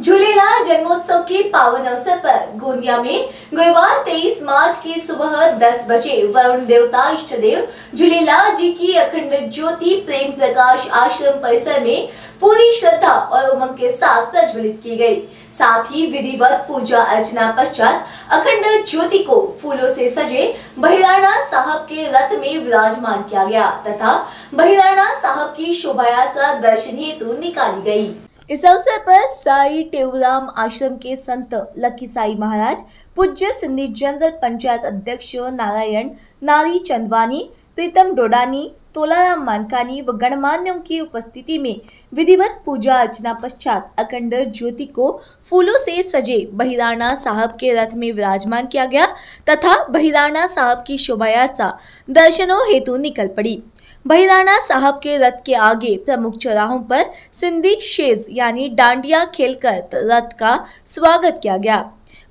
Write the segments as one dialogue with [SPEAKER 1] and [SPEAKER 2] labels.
[SPEAKER 1] झूलेलाल जन्मोत्सव के पावन अवसर पर गोंदिया में गुरुवार 23 मार्च की सुबह 10 बजे वरुण देवता इष्ट देव झूलेलाल जी की अखंड ज्योति प्रेम प्रकाश आश्रम परिसर में पूरी श्रद्धा और उमंग के साथ प्रज्वलित की गई साथ ही विधिवत पूजा अर्चना पश्चात अखंड ज्योति को फूलों से सजे बहिराणा साहब के रथ में विराजमान किया गया तथा बहिराणा साहब की शोभायात्रा दर्शन हेतु निकाली गयी इस अवसर पर साई टेवराम आश्रम के संत लक्की साई महाराज पूज्य सिंधी जनरल पंचायत अध्यक्ष नारायण नारी चंदवानी प्रीतम डोडानी तोलाराम मानकानी व गणमान्यों की उपस्थिति में विधिवत पूजा अर्चना पश्चात अखंड ज्योति को फूलों से सजे बहिराणा साहब के रथ में विराजमान किया गया तथा बहिराणा साहब की शोभायात्रा दर्शनों हेतु निकल पड़ी बहिराणा साहब के रथ के आगे प्रमुख चौराहों पर सिंधी शेज यानी डांडिया खेलकर रथ का स्वागत किया गया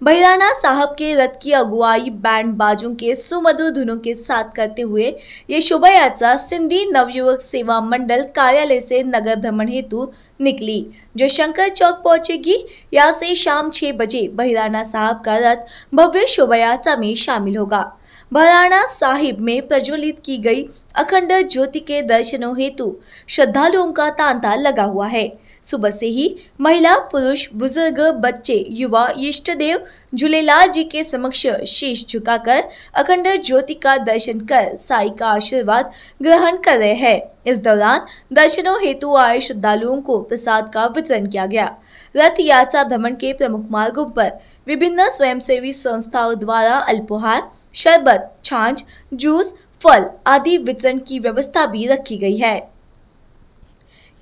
[SPEAKER 1] बहिराणा साहब के रथ की अगुवाई बैंड बाजों के सुमधुर धुनों के साथ करते हुए ये शोभा यात्रा सिंधी नवयुवक सेवा मंडल कार्यालय से नगर भ्रमण हेतु निकली जो शंकर चौक पहुंचेगी यहाँ से शाम छह बजे बहिराणा साहब का रथ भव्य शोभा यात्रा में शामिल होगा बहराना साहिब में प्रज्वलित की गई अखंड ज्योति के दर्शनों हेतु श्रद्धालुओं का तांता लगा हुआ है सुबह से ही महिला पुरुष बुजुर्ग बच्चे युवा इष्ट देव झूलेलाल जी के समक्ष शीश झुकाकर अखंड ज्योति का दर्शन कर साई का आशीर्वाद ग्रहण कर रहे हैं इस दौरान दर्शनों हेतु आए श्रद्धालुओं को प्रसाद का वितरण किया गया रथ यात्रा भ्रमण के प्रमुख मार्गों पर विभिन्न स्वयंसेवी संस्थाओं द्वारा अल्पोहार शरबत छाछ जूस फल आदि वितरण की व्यवस्था भी रखी गई है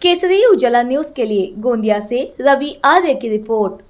[SPEAKER 1] केसरी उजाला न्यूज के लिए गोंदिया से रवि आर्य की रिपोर्ट